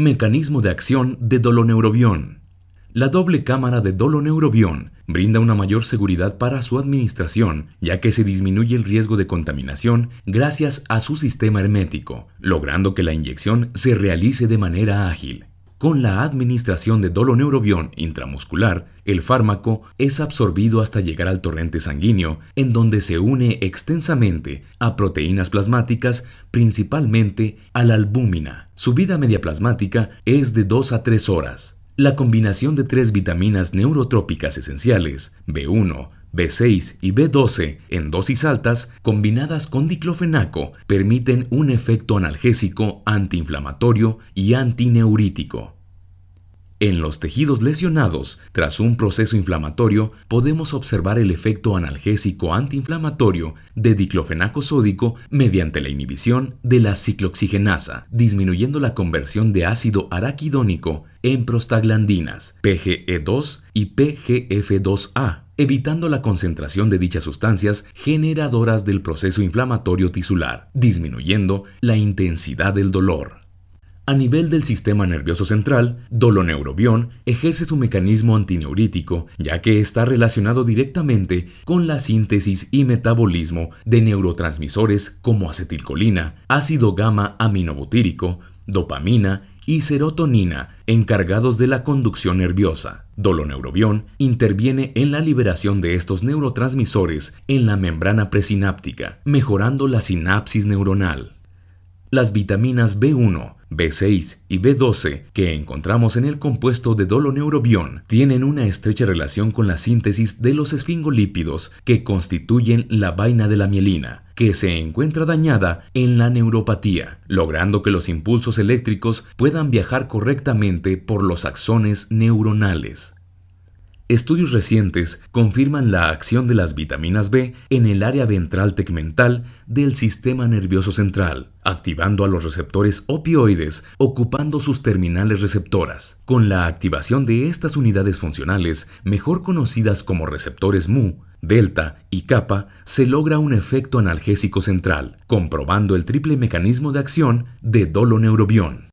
Mecanismo de acción de doloneurobión. La doble cámara de doloneurobión brinda una mayor seguridad para su administración, ya que se disminuye el riesgo de contaminación gracias a su sistema hermético, logrando que la inyección se realice de manera ágil. Con la administración de doloneurobión intramuscular, el fármaco es absorbido hasta llegar al torrente sanguíneo, en donde se une extensamente a proteínas plasmáticas, principalmente a la albúmina. Su vida media plasmática es de 2 a 3 horas. La combinación de tres vitaminas neurotrópicas esenciales, B1, B6 y B12 en dosis altas combinadas con diclofenaco permiten un efecto analgésico, antiinflamatorio y antineurítico. En los tejidos lesionados, tras un proceso inflamatorio, podemos observar el efecto analgésico antiinflamatorio de diclofenaco sódico mediante la inhibición de la cicloxigenasa, disminuyendo la conversión de ácido araquidónico en prostaglandinas PGE2 y PGF2A evitando la concentración de dichas sustancias generadoras del proceso inflamatorio tisular, disminuyendo la intensidad del dolor. A nivel del sistema nervioso central, doloneurobión ejerce su mecanismo antineurítico, ya que está relacionado directamente con la síntesis y metabolismo de neurotransmisores como acetilcolina, ácido gamma aminobutírico, dopamina y serotonina, encargados de la conducción nerviosa. Doloneurobión interviene en la liberación de estos neurotransmisores en la membrana presináptica, mejorando la sinapsis neuronal. Las vitaminas B1, B6 y B12 que encontramos en el compuesto de doloneurobión tienen una estrecha relación con la síntesis de los esfingolípidos que constituyen la vaina de la mielina, que se encuentra dañada en la neuropatía, logrando que los impulsos eléctricos puedan viajar correctamente por los axones neuronales. Estudios recientes confirman la acción de las vitaminas B en el área ventral tegmental del sistema nervioso central, activando a los receptores opioides ocupando sus terminales receptoras. Con la activación de estas unidades funcionales, mejor conocidas como receptores MU, delta y kappa, se logra un efecto analgésico central, comprobando el triple mecanismo de acción de doloneurobión.